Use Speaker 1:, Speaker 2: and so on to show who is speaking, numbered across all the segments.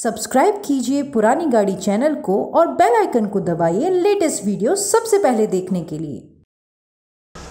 Speaker 1: subscribe कीजिए पुरानी गाड़ी चैनल को और बेल आइकन को दबाइए लेटेस्ट वीडियो सबसे पहले देखने के लिए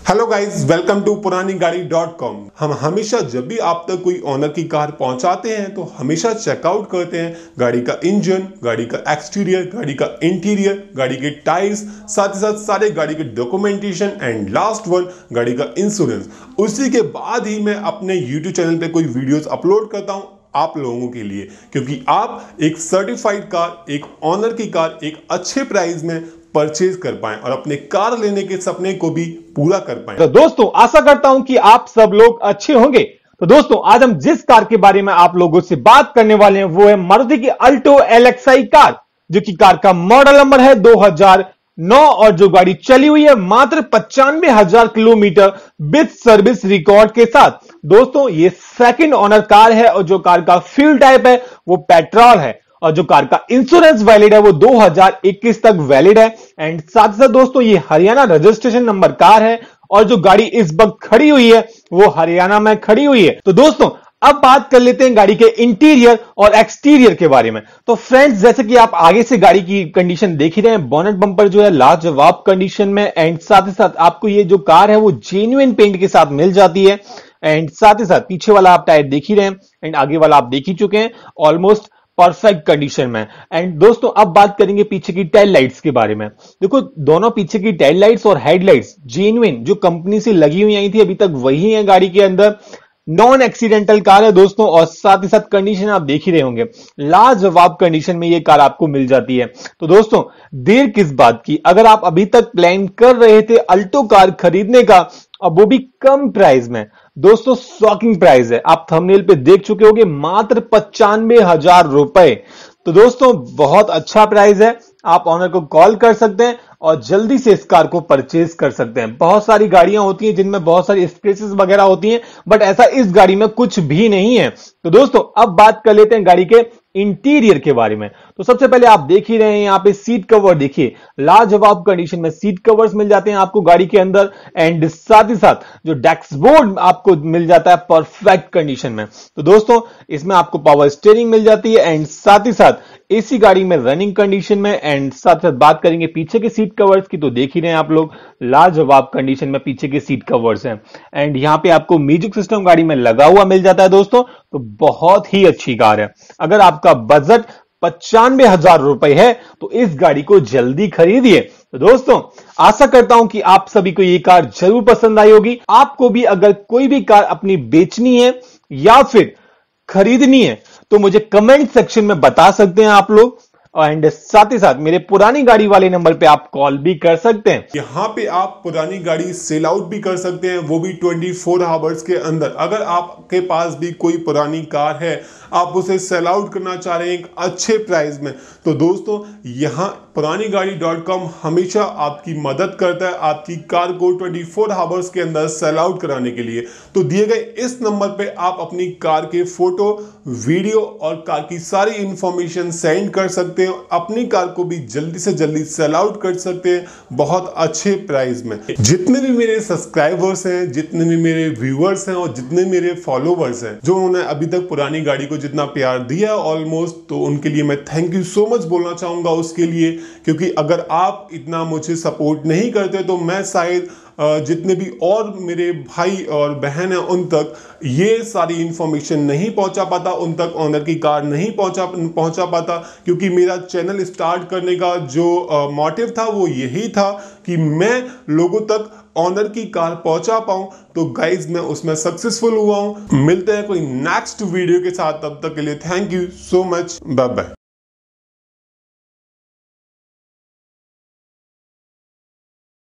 Speaker 2: हेलो गाइस वेलकम टू पुरानी गाड़ी डॉट कॉम हम हमेशा जब भी आप तक कोई ऑनर की कार पहुंचाते हैं तो हमेशा चेकआउट करते हैं गाड़ी का इंजन गाड़ी का एक्सटीरियर गाड़ी का इंटीरियर गाड़ी के टायर्स साथ ही साथ सारे गाड़ी के डॉक्यूमेंटेशन एंड लास्ट वन गाड़ी का इंश्योरेंस उसी के बाद ही मैं अपने यूट्यूब चैनल पर कोई वीडियोज अपलोड करता हूँ आप लोगों के लिए क्योंकि आप एक सर्टिफाइड कार एक ऑनर की कार एक अच्छे प्राइस में परचेज कर पाए और अपने कार लेने के सपने को भी पूरा कर पाए
Speaker 1: तो दोस्तों आशा करता हूं कि आप सब लोग अच्छे होंगे तो दोस्तों आज हम जिस कार के बारे में आप लोगों से बात करने वाले हैं वो है मारुति की अल्टो एलेक्साई कार जो कि कार का मॉडल नंबर है 2009 और जो गाड़ी चली हुई है मात्र पचानवे हजार किलोमीटर विद सर्विस रिकॉर्ड के साथ दोस्तों ये सेकंड ऑनर कार है और जो कार का फ्यूल टाइप है वो पेट्रोल है और जो कार का इंश्योरेंस वैलिड है वो 2021 तक वैलिड है एंड साथ साथ दोस्तों ये हरियाणा रजिस्ट्रेशन नंबर कार है और जो गाड़ी इस वक्त खड़ी हुई है वो हरियाणा में खड़ी हुई है तो दोस्तों अब बात कर लेते हैं गाड़ी के इंटीरियर और एक्सटीरियर के बारे में तो फ्रेंड्स जैसे कि आप आगे से गाड़ी की कंडीशन देख ही रहे हैं बॉनेट बम्पर जो है लाजवाब कंडीशन में एंड साथ ही साथ आपको ये जो कार है वो जेन्युन पेंट के साथ मिल जाती है एंड साथ ही साथ पीछे वाला आप टायर देख ही रहे हैं एंड आगे वाला आप देख ही चुके हैं ऑलमोस्ट परफेक्ट कंडीशन में एंड दोस्तों अब बात करेंगे पीछे की टेल लाइट्स के बारे में देखो दोनों पीछे की टेल लाइट्स और हेडलाइट्स जेन्युइन जो कंपनी से लगी हुई आई थी अभी तक वही है गाड़ी के अंदर नॉन एक्सीडेंटल कार है दोस्तों और साथ ही साथ कंडीशन आप देख ही रहे होंगे लाजवाब कंडीशन में ये कार आपको मिल जाती है तो दोस्तों देर किस बात की अगर आप अभी तक प्लान कर रहे थे अल्टो कार खरीदने का और वो भी कम प्राइस में दोस्तों शॉकिंग प्राइस है आप थंबनेल पे देख चुके होंगे मात्र पचानवे हजार रुपए तो दोस्तों बहुत अच्छा प्राइस है आप ऑनर को कॉल कर सकते हैं और जल्दी से इस कार को परचेज कर सकते हैं बहुत सारी गाड़ियां होती हैं जिनमें बहुत सारी स्पेसेस वगैरह होती हैं बट ऐसा इस गाड़ी में कुछ भी नहीं है तो दोस्तों अब बात कर लेते हैं गाड़ी के इंटीरियर के बारे में तो सबसे पहले आप देख ही रहे हैं यहां पे सीट कवर देखिए लाजवाब कंडीशन में सीट कवर्स मिल जाते हैं आपको गाड़ी के अंदर एंड साथ ही साथ जो डैक्सबोर्ड आपको मिल जाता है परफेक्ट कंडीशन में तो दोस्तों इसमें आपको पावर स्टेयरिंग मिल जाती है एंड साथ ही साथ एसी गाड़ी में रनिंग कंडीशन में एंड साथ साथ बात करेंगे पीछे के सीट कवर्स की तो देख ही रहे हैं आप लोग लाजवाब कंडीशन में पीछे के सीट कवर्स हैं एंड यहां पे आपको म्यूजिक सिस्टम गाड़ी में लगा हुआ मिल जाता है दोस्तों तो बहुत ही अच्छी कार है अगर आपका बजट पचानवे हजार रुपए है तो इस गाड़ी को जल्दी खरीदिए तो दोस्तों आशा करता हूं कि आप सभी को ये कार जरूर पसंद आई होगी आपको भी अगर कोई भी कार अपनी बेचनी है या फिर खरीदनी है तो मुझे कमेंट सेक्शन में बता सकते हैं आप लोग एंड साथ ही साथ मेरे पुरानी गाड़ी वाले नंबर पे आप कॉल भी कर सकते हैं
Speaker 2: यहाँ पे आप पुरानी गाड़ी सेल आउट भी कर सकते हैं वो भी 24 फोर आवर्स के अंदर अगर आपके पास भी कोई पुरानी कार है आप उसे सेल आउट करना चाह रहे हैं एक अच्छे प्राइस में तो दोस्तों यहाँ पुरानी गाड़ी डॉट कॉम हमेशा आपकी मदद करता है आपकी कार को 24 फोर आवर्स के अंदर सेल आउट कराने के लिए तो दिए गए इस नंबर पे आप अपनी कार के फोटो वीडियो और कार की सारी इंफॉर्मेशन सेंड कर सकते सकते हैं अपनी कार को भी जल्दी से जल्दी सेल आउट कर सकते हैं बहुत अच्छे प्राइस में जितने भी मेरे सब्सक्राइबर्स हैं जितने भी मेरे व्यूअर्स हैं और जितने मेरे फॉलोवर्स हैं जो उन्होंने अभी तक पुरानी गाड़ी को जितना प्यार दिया ऑलमोस्ट तो उनके लिए मैं थैंक यू सो मच बोलना चाहूंगा उसके लिए क्योंकि अगर आप इतना मुझे सपोर्ट नहीं करते तो मैं शायद जितने भी और मेरे भाई और बहन हैं उन तक ये सारी इन्फॉर्मेशन नहीं पहुंचा पाता उन तक ऑनर की कार नहीं पहुंचा पहुंचा पाता क्योंकि मेरा चैनल स्टार्ट करने का जो मोटिव था वो यही था कि मैं लोगों तक ऑनर की कार पहुंचा पाऊं तो गाइज मैं उसमें सक्सेसफुल हुआ हूं मिलते हैं कोई नेक्स्ट वीडियो के साथ
Speaker 1: तब तक के लिए thank you so much bye bye